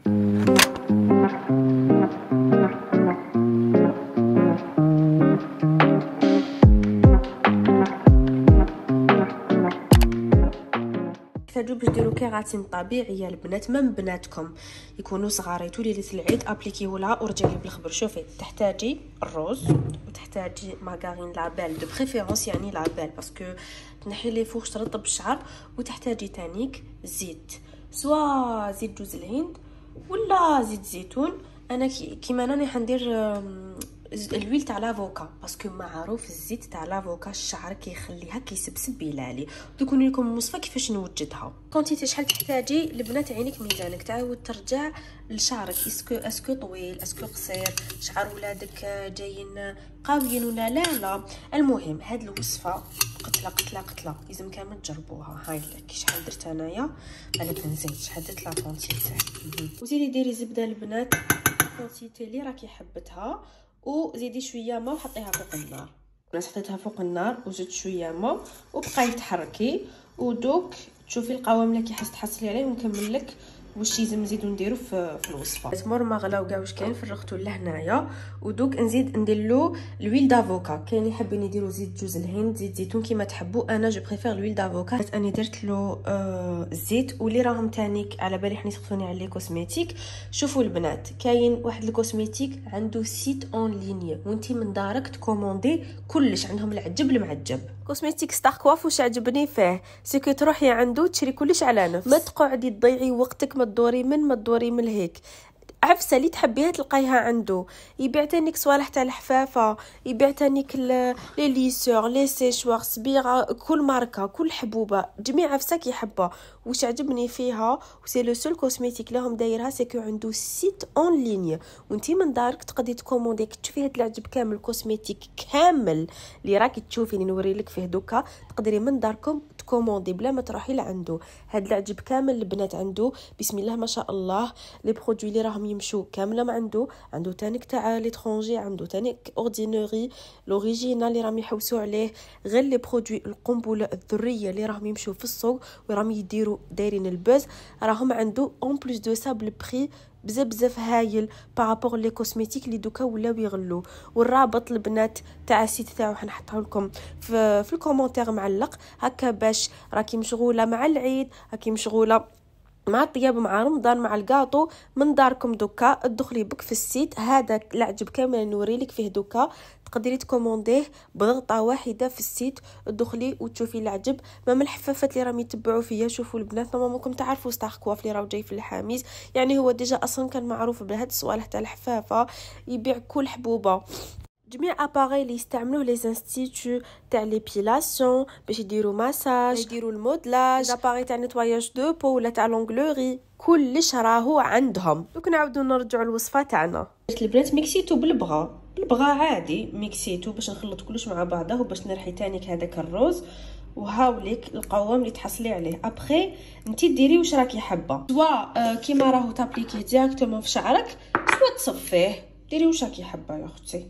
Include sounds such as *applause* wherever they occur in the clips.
تحتاجو باش ديرو كيراتين طبيعيه البنات من بناتكم يكونوا تولي ليله العيد ابليكيو لها ورجعي بالخبر شوفي تحتاجي الروز وتحتاجي ماغارين لابال دو بريفيرونس يعني لابال باسكو تنحي لي فوخ ترطب الشعر وتحتاجي تانيك زيت سوا زيت جوز الهند ولا زيت زيتون انا كيما انا راني حندير الويل تاع لافوكا باسكو معروف الزيت تاع لافوكا الشعر كيخليها كيسبسب بيلالي تكون لكم الوصفه كيفاش نوجدها كونتيتي شحال تحتاجي البنات عينك ميزانك تعاود ترجع لشعرك اسكو اسكو طويل اسكو قصير شعر ولادك جايين قويين ولا لا لا المهم هاد الوصفه قتله قتله قتله لازم كامل تجربوها هاي لك شحال درت انايا على بنزين شحال درت لا كونتيتي وزيدي ديري زبده البنات الكونتيتي اللي راكي حبتها وزيدي شويه ما وحطيها فوق النار بنات حطيتها فوق النار وزدت شويه ما وبقاي تحركي ودوك تشوفي القوام اللي كيحس تحصلي عليه ونكمل لك واش لازم نزيدو نديرو في, في الوصفه التمر ما غلاو كاع واش كاين آه. فرغتو لهنايا ودوك نزيد ندير له لويل دافوكا كاين اللي حابين يديروا زيت جوز الهند زيت زيتون كيما تحبوا انا جو بريفير لويل دافوكا انا درت له آه الزيت واللي راهم تانيك على بالي حني سقسوني على لي كوزميتيك شوفوا البنات كاين واحد الكوزميتيك عنده سيت اون ليني وانت من دارك تكوموندي كلش عندهم العجب المعجب كوزميتيك ستار كواف واش عجبني فيه سكو تروحي عنده تشري كلش على نفس ما تقعدي تضيعي وقتك ما تدوري من ما تدوري من هيك عفسه اللي تحبيها تلقايها عنده يبيع تانيك صوالح تاع الحفافه يبيع تانيك لي ليسور لي سيشوار صبيغه كل ماركه كل حبوبه جميع عفسه كيحبها واش عجبني فيها سي لو سول كوزميتيك لهم دايرها سي كو عنده سيت اون ليني وانتي من دارك تقدري تكوموندي تشوفي هاد العجب كامل كوزميتيك كامل اللي راكي تشوفي نوريلك نوري لك فيه دوكا تقدري من داركم كوموندي بلا ما تروحي لعندو هاد العجب كامل البنات عنده بسم الله ما شاء الله لي برودوي لي راهم يمشوا كامله ما عنده عنده تانيك تاع ليترونجي عنده تانيك اوردينوري لوريجينال اللي راهم يحوسوا عليه غير لي برودوي القنبله الذريه اللي راهم يمشوا في السوق وراهم يديروا دايرين البوز راهم عنده اون بلوس دو سا بالبري بزاف بزاف هايل بارابور لي كوزميتيك لي دوكا ولاو يغلو والرابط البنات تاع السيت تاعو حنحطه لكم في, في الكومونتير معلق هكا باش راكي مشغوله مع العيد راكي مشغوله مع الطياب مع رمضان مع الكاطو من داركم دوكا ادخلي بك في السيت هذا العجب كامل نوريلك فيه دوكا تقدري تكومونديه بضغطه واحده في السيت تدخلي وتشوفي العجب مام الحفافات اللي راهم يتبعوا فيا شوفوا البنات مامكم تعرفوا ستار كواف اللي راهو جاي في الحاميز يعني هو ديجا اصلا كان معروف بهاد السوالح تاع الحفافه يبيع كل حبوبه جميع اباغي اللي يستعملوه لي انستيتو تاع ليبيلاسيون باش يديروا ماساج يديروا المودلاج اباغي تاع نتواياج دو بو ولا تاع لونغلوري كلش راهو عندهم دوك نعاودو نرجعوا الوصفه تاعنا البنات ميكسيتو بالبغا بالبغا عادي ميكسيتو باش نخلط كلش مع بعضه وباش نرحي تانيك هذاك الروز وهاوليك القوام اللي تحصلي عليه ابخي نتي ديري واش راكي حابه سوا آه، كيما راهو تابليكيه ديريكتومون في شعرك سوا تصفيه ديري واش راكي حابه يا اختي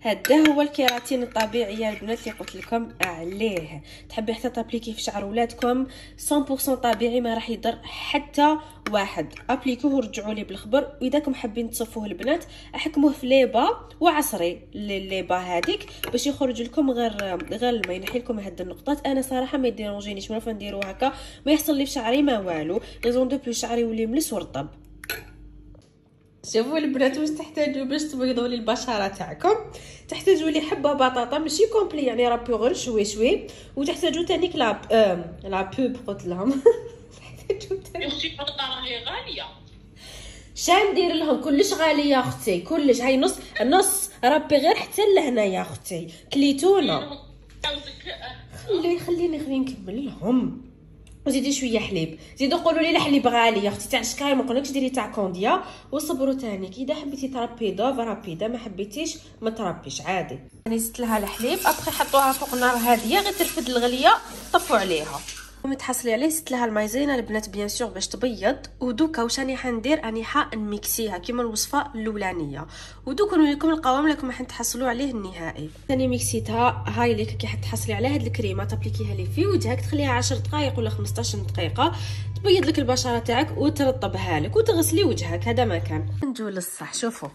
هذا هو الكيراتين الطبيعي البنات اللي قلت لكم عليه تحبي حتى تابليكي في شعر ولادكم 100% طبيعي ما راح يضر حتى واحد ابليكوه ورجعوا لي بالخبر كم حابين تصفوه البنات احكموه في ليبا وعصري ليبا هذيك باش يخرج لكم غير غير الماء ينحي لكم هاد النقطات انا صراحه ما يديرونجينيش ما نديرو هكا ما يحصل لي في شعري ما والو زون دو بلو شعري يولي ملس ورطب شوفوا البنات واش تحتاجوا باش تبيضوا لي البشره تاعكم تحتاجوا لي حبه بطاطا ماشي كومبلي يعني رابي غير شوي شوي وتحتاجوا تانيك آه، لا لا بوب قلت لهم *laughs* تحتاجوا تانيك غاليه ندير لهم كلش غاليه اختي كلش هاي نص نص ربي غير حتى لهنا يا اختي كليتونا خلي خليني خليني نكمل لهم وزيدي شويه حليب زيدوا قولوا لي الحليب غالي يا اختي تاع الشكاي ما نقولكش ديري تاع كونديا وصبروا ثاني كي اذا حبيتي تربي دوف رابيدا ما حبيتيش ما تربيش عادي انا زدت لها الحليب ابخي حطوها فوق النار هاديه غير ترفد الغليه طفوا عليها قومي تحصلي عليه ست لها المايزينا البنات بيان سور باش تبيض ودوكا واش راني حندير راني حا نميكسيها كيما الوصفه الاولانيه ودوكا نوريكم القوام راكم راح تحصلوا عليه النهائي ثاني ميكسيتها هاي اللي كي حتحصلي على هاد الكريمه تابليكيها لي في وجهك تخليها 10 دقائق ولا 15 دقيقه تبيض لك البشره تاعك وترطبها لك وتغسلي وجهك هذا ما كان نجو للصح شوفوا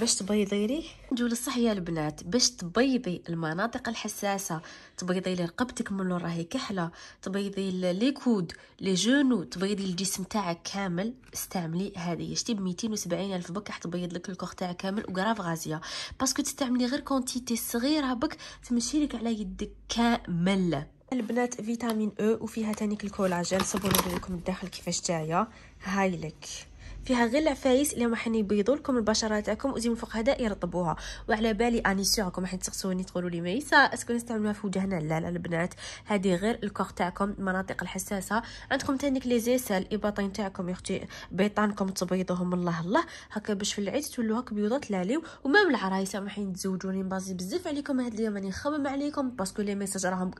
باش تبيضي ليه جول الصح يا البنات باش تبيضي المناطق الحساسه تبيضي لي رقبتك من لور راهي كحله تبيضي لي كود لي جونو تبيضي الجسم تاعك كامل استعملي هذه شتي ب 270 الف بك راح تبيض لك الكوخ تاعك كامل وغراف غازيه باسكو تستعملي غير كونتيتي صغيره بك تمشي لك على يدك كامل البنات فيتامين او e وفيها تانيك الكولاجين صبوا لكم الداخل كيفاش جايه هايلك فيها غير العفايس اللي راح يبيضوا لكم البشره تاعكم من فوق هذا يرطبوها وعلى بالي اني سيغكم راح تسقسوني تقولوا لي ميسا اسكو نستعملوها في وجهنا لا لا البنات هذه غير الكور تاعكم المناطق الحساسه عندكم تانيك لي زيسال الاباطين تاعكم يا اختي بيطانكم تبيضوهم الله الله هكا باش في العيد تولوا هكا بيضات لاليو ومام العرايس راح يتزوجوني بازي بزاف عليكم هاد اليوم راني نخمم عليكم باسكو لي ميساج راهم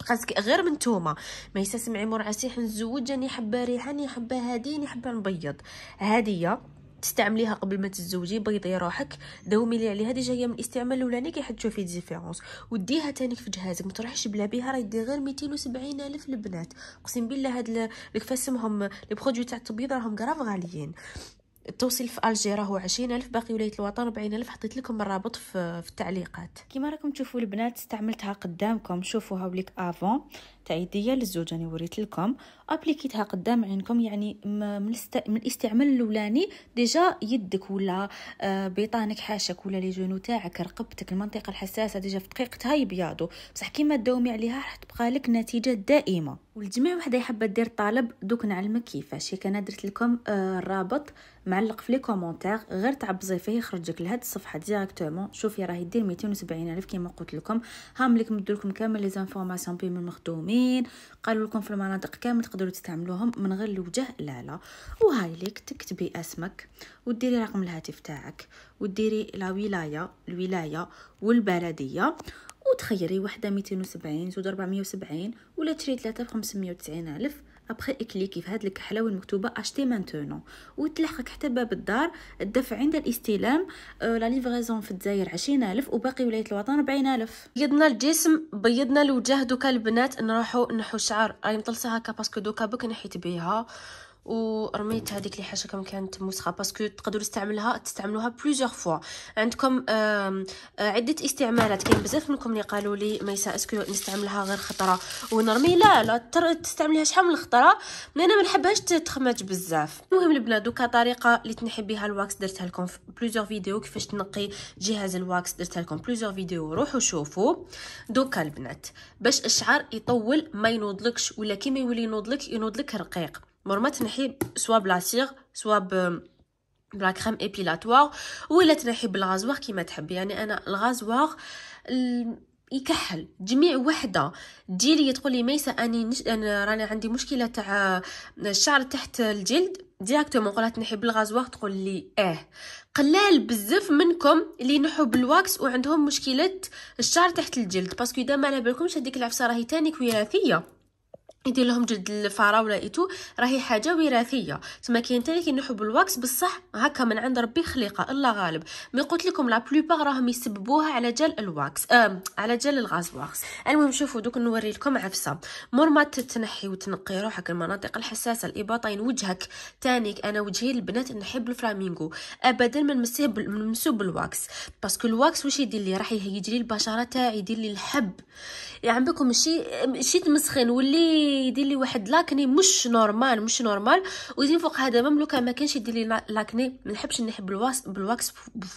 بقاسك آه، آه، غير من نتوما ميسا سمعي مرعسي حنزوج راني ريحه ريحاني حبه هادي راني حبه نبيض هديه تستعمليها قبل ما تتزوجي بيضي روحك دومي لي عليها ديجا هي من الاستعمال الاولاني كيحتجوا تشوفي ديفيرونس وديها تانيك في جهازك ما تروحيش بلا بها راه يدي غير 270 الف البنات اقسم بالله هاد الكفاسمهم لي برودوي تاع التبييض راهم كراف غاليين التوصيل في الجي راهو عشرين الف باقي ولايه الوطن ربعين الف حطيت لكم الرابط في, في التعليقات كيما راكم تشوفوا البنات استعملتها قدامكم شوفوها وليك افون تاع يديا للزوج انا وريت لكم ابليكيتها قدام عينكم يعني من, من الاستعمال الاولاني ديجا يدك ولا آه، بيطانك حاشك ولا لي جونو تاعك رقبتك المنطقه الحساسه ديجا في دقيقتها يبياضوا بصح كيما داومي عليها راح تبقى لك نتيجه دائمه والجميع وحده يحب دير طالب دوك نعلمك كيفاش هيك انا درت لكم آه، الرابط معلق في لي كومونتير غير تعبزي فيه يخرجك لهاد الصفحه ديريكتومون شوفي راهي دير 270 الف كيما قلت لكم هاملك مدلكم كامل لي زانفورماسيون بهم المخدومين مزيانين قالوا لكم في المناطق كامل تقدروا تستعملوهم من غير الوجه لا لا وهاي ليك تكتبي اسمك وديري رقم الهاتف تاعك وديري لا ولايه الولايه والبلديه وتخيري وحده 270 زوج 470 ولا تشري ثلاثه ب 590 الف ابخي اكليكي في هاد الكحله مكتوبه اشتي مانتونو وتلحقك حتى باب الدار الدفع عند الاستلام آه لا ليفريزون في الجزائر 20000 وباقي ولايه الوطن 40000 بيضنا الجسم بيضنا الوجه دوكا البنات نروحو نحو الشعر راهي مطلصه هكا باسكو دوكا بك نحيت بيها ورميت هذيك اللي كم كانت موسخه باسكو تقدروا تستعملها تستعملوها بليزيوغ فوا عندكم آه، عده استعمالات كاين بزاف منكم اللي قالوا لي ميسا اسكو نستعملها غير خطره ونرمي لا لا تستعمليها شحال من خطره من انا ما نحبهاش تخمات بزاف المهم البنات دوكا طريقه اللي تنحي بها الواكس درتها لكم في بليزيوغ فيديو كيفاش تنقي جهاز الواكس درتها لكم بليزيوغ فيديو روحوا شوفوا دوكا البنات باش الشعر يطول ما ينوضلكش ولا كي ما يولي ينوضلك ينوضلك رقيق مرمى تنحي سوا بلاسيغ سوا ب بلا كريم ايبيلاتوار ولا تنحي بالغازوار كيما تحبي يعني انا الغازوار يكحل جميع وحده تجي تقول لي ميسا اني نش... انا راني عندي مشكله تاع الشعر تحت الجلد ديريكتومون قولها تنحي بالغازوار تقول لي اه قلال بزاف منكم اللي ينحوا بالواكس وعندهم مشكله الشعر تحت الجلد باسكو اذا ما على بالكمش هذيك العفسه راهي تاني كوراثيه يدير لهم جلد الفراوله ايتو راهي حاجه وراثيه تما كاين تاني كينحب الواكس بصح هكا من عند ربي خليقه الله غالب مي قلت لكم لا بلوبار راهم يسببوها على جال الواكس آه على جال الغاز واكس المهم شوفوا دوك نوري لكم عفسه مور ما تتنحي وتنقي روحك المناطق الحساسه الاباطين يعني وجهك تانيك انا وجهي البنات نحب الفلامينغو ابدا من نمسيه نمسو بالواكس باسكو الواكس واش يدير لي راح يجري البشره تاعي يدير لي الحب يعني بكم شي شي تمسخين واللي يدير لي واحد لاكني مش نورمال مش نورمال ويزين فوق هذا مملوكه ما كانش يدير لي لاكني ما نحبش نحب بالواكس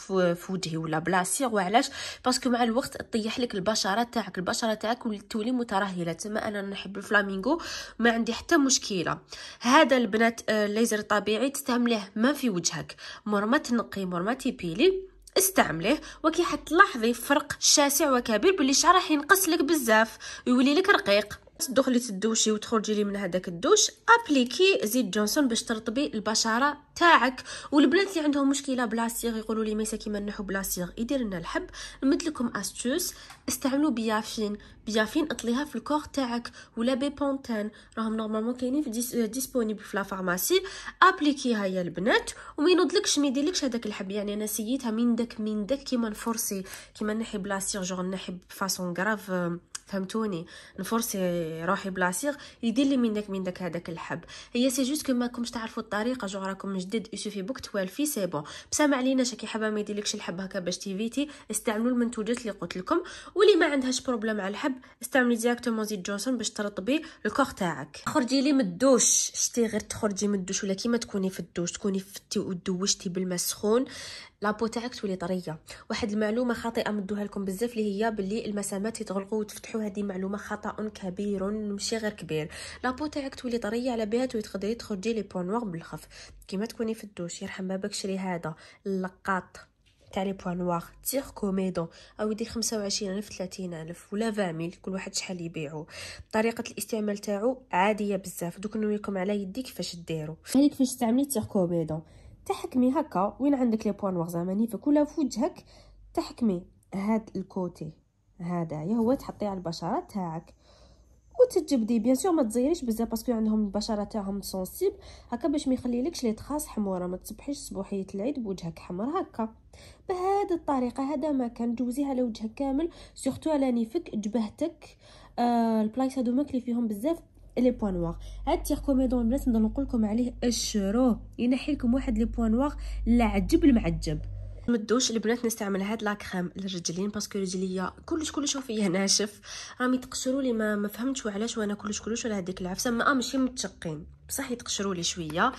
في وجهي ولا بلاسيغ وعلاش باسكو مع الوقت تطيح لك البشره تاعك البشره تاعك تولي مترهله تما انا نحب الفلامينغو ما عندي حتى مشكله هذا البنات آه، الليزر الطبيعي تستعمليه ما في وجهك مور ما تنقي مور ما تيبيلي استعمله وكي حتلاحظي فرق شاسع وكبير باللي شعر راح ينقص لك بزاف ويولي لك رقيق تدخلي تدوشي وتخرجي لي من هذاك الدوش ابليكي زيت جونسون باش ترطبي البشره تاعك والبنات اللي عندهم مشكله بلا يقولوا لي ميسا كيما نحو بلا يدير لنا الحب نمد لكم استوس استعملوا بيافين بيافين اطليها في الكور تاعك ولا بيبونتان راهم نورمالمون كاينين في ديس ديسپونيبل في لافارماسي ابليكيها يا البنات وما ينوضلكش ما يديرلكش هذاك الحب يعني انا سيتها من دك من دك كيما نفرسي كيما نحي بلا صيغ نحي بفاصون غراف فهمتوني نفرسي روحي بلاصيغ يدير لي منك منك هذاك الحب هي سي جوست كو ماكمش تعرفوا الطريقه جو راكم جدد يسوفي بوك توالفي سي بون ما علينا شكي حابه ما يديرلكش الحب هكا باش تيفيتي استعملوا المنتوجات اللي قلت لكم واللي ما عندهاش بروبليم على الحب استعملي ديريكتومون زيت جونسون باش ترطبي الكور تاعك خرجي لي من الدوش شتي غير تخرجي من الدوش ولا كيما تكوني في الدوش تكوني فتي ودوشتي بالماء سخون لابو تاعك تولي طريه واحد المعلومه خاطئه مدوها لكم بزاف اللي هي باللي المسامات يتغلقوا وتفتحوا هذه معلومه خطا كبير ماشي غير كبير لابو تاعك تولي طريه على بها وتقدري تخرجي لي بوان نوار بالخف كيما تكوني في الدوش يرحم بابك شري هذا اللقاط تاع لي بوان نوار تيغ كوميدو او يدير 25000 30000 ولا 20000 كل واحد شحال يبيعو طريقه الاستعمال تاعو عاديه بزاف دوك نوريكم على يدي كيفاش ديرو هذيك كيفاش تستعملي تيغ كوميدو تحكمي هكا وين عندك لي بوان نوغ زعما ولا في وجهك تحكمي هاد الكوتي يا هو تحطيه على البشره تاعك وتتجبدي بيان سور ما تزيريش بزاف باسكو عندهم البشره تاعهم سونسيب هكا باش ما يخليلكش لي تخاص حموره ما تصبحيش صبوحيه العيد بوجهك حمر هكا بهذه الطريقه هذا ما كان جوزيها على وجهك كامل سورتو على نيفك جبهتك آه البلايص هذوما اللي فيهم بزاف لي بوان نوار هاد تيغ بنات نضل نقول نقولكم عليه اشروه ينحي لكم واحد لي بوان نوار العجب المعجب مدوش البنات نستعمل هاد لاكريم للرجلين باسكو رجليا كلش كلش وفيا ناشف راهم يتقشروا لي ما, ما فهمتش علاش وانا كلش كلش على هذيك العفسه ما ماشي متشقين بصح يتقشروا لي شويه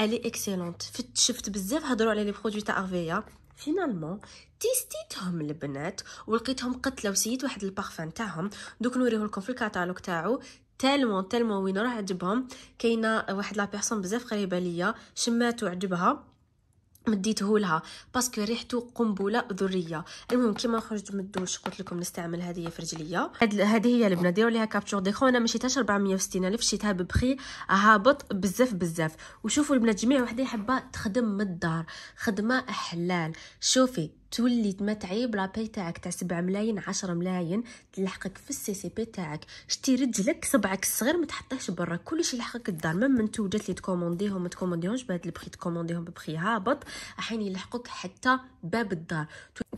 الي اكسيلونت شفت بزاف هضروا على لي برودوي تاع ارفيا فينالمون تيستيتهم البنات ولقيتهم قتله وسيت واحد البارفان تاعهم دوك نوريه لكم في الكاتالوج تاعو تالمون تالمون وين راه عجبهم كاينه واحد لا بيرسون بزاف قريبه ليا شماتو عجبها مديته لها باسكو ريحته قنبله ذريه المهم كيما خرجت من الدوش قلت لكم نستعمل هذه في رجليا هذه هي البنه ديروا ليها كابتشور ديكو انا ما شريتهاش 460 الف شيتها ببخي هابط بزاف بزاف وشوفوا البنات جميع وحده حابه تخدم من الدار خدمه حلال شوفي تولي تمتعي بلاباي تاعك تاع 7 ملاين 10 ملاين تلحقك في السي سي بي تاعك شتي رجلك صبعك الصغير ما تحطهش برا كلشي يلحقك الدار ميم من توجات لي تكومونديهم ما تكومونديهمش بهذا البخي تكومونديهم ببخي هابط الحين يلحقوك حتى باب الدار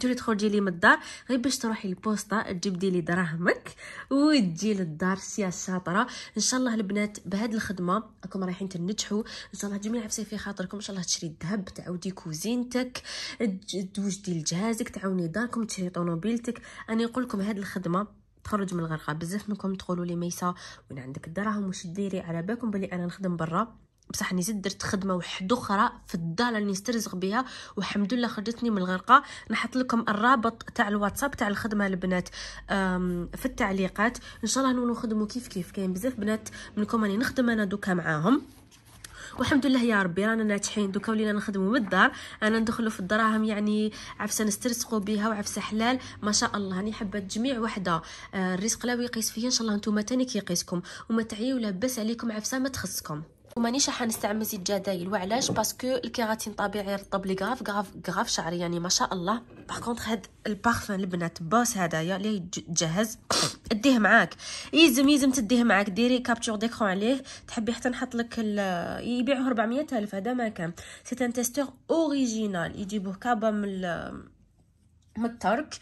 تولي تخرجي لي من الدار غير باش تروحي البوسطه دي لي دراهمك وتجي للدار سيا شاطره ان شاء الله البنات بهاد الخدمه راكم رايحين تنجحوا ان شاء الله جميع في خاطركم ان شاء الله تشري الذهب تعاودي كوزينتك توجدي لجهازك تعاوني داركم تشري طوموبيلتك انا نقول لكم هذه الخدمه تخرج من الغرقه بزاف منكم تقولوا لي ميسا وين عندك الدراهم واش ديري على بالكم بلي انا نخدم برا بصح نزيد درت خدمه واحده اخرى في الدار اللي نسترزق بها والحمد لله خرجتني من الغرقه نحط لكم الرابط تاع الواتساب تاع الخدمه البنات في التعليقات ان شاء الله نولوا نخدموا كيف كيف كاين بزاف بنات منكم راني نخدم انا دوكا معاهم والحمد لله يا ربي رانا ناجحين دوكا ولينا نخدموا من الدار انا ندخلوا في الدراهم يعني عفسه نسترزقوا بها وعفسه حلال ما شاء الله راني حابه جميع وحده آه، الرزق لا يقيس فيا ان شاء الله نتوما تاني كيقيسكم وما تعيوا لاباس عليكم عفسه ما تخصكم ومانيش راح نستعمل زيت جدايل وعلاش باسكو الكيراتين طبيعي رطب لي غاف غاف غاف شعري يعني ما شاء الله باغ كونطخ هاد البارفان البنات باس هدايا اللي تجهز *coughs* ديه معاك يزم يزم تديه معاك ديري كابتور ديكرون عليه تحبي حتى نحط لك يبيعوه 400 الف هذا ما كان سي ان تيستور اوريجينال يجيبوه كابا من من الترك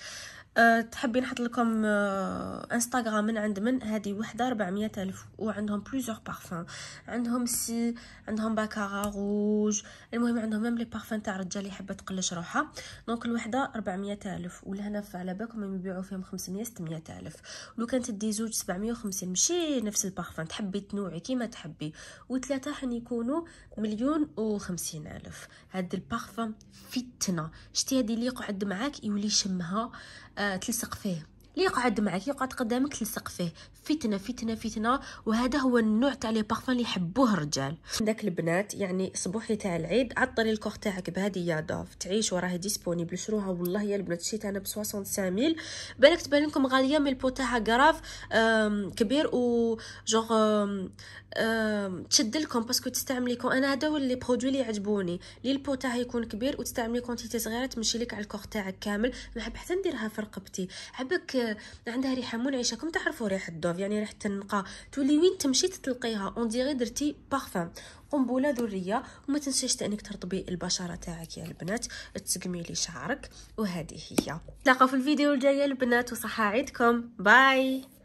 أه تحبي نحط لكم أه انستغرام من عند من هذه وحده 400 الف وعندهم بليزيور بارفان عندهم سي عندهم باكارا روج المهم عندهم ميم لي بارفان تاع الرجال اللي حابه تقلش روحها دونك الوحده 400 الف ولهنا على بالكم يبيعوا فيهم 500 600 الف لو كانت دي زوج 750 ماشي نفس البارفان تحبي تنوعي كيما تحبي وثلاثه حن يكونوا مليون و50 الف هاد البارفان فتنه شتي هذه اللي يقعد معاك يولي يشمها أه تلصق فيه اللي يقعد معك يقعد قدامك تلصق فيه فتنه فتنه فتنه وهذا هو النوع تاع لي بارفان اللي يحبوه الرجال داك البنات يعني صبوحي تاع العيد عطري الكوغ تاعك بهذه يا دوف تعيش وراه ديسبونيبل شروها والله يا البنات شيت انا ب 65 ميل بالك تبان لكم غاليه مي البو تاعها كراف كبير و جوغ تشد لكم باسكو تستعملي كون انا هذا هو لي برودوي اللي يعجبوني لي البو تاعها يكون كبير وتستعملي كونتيتي صغيره تمشي لك على الكوغ تاعك كامل نحب حتى نديرها في رقبتي عبك عندها ريحه منعشه كم تعرفوا ريحه الدوف يعني ريحه النقا تولي وين تمشي تلقيها اون ديغي درتي بارفان قنبله ذريه وما تنساش تانك ترطبي البشره تاعك يا البنات لي شعرك وهذه هي نتلاقاو في الفيديو الجاي البنات وصحه عيدكم باي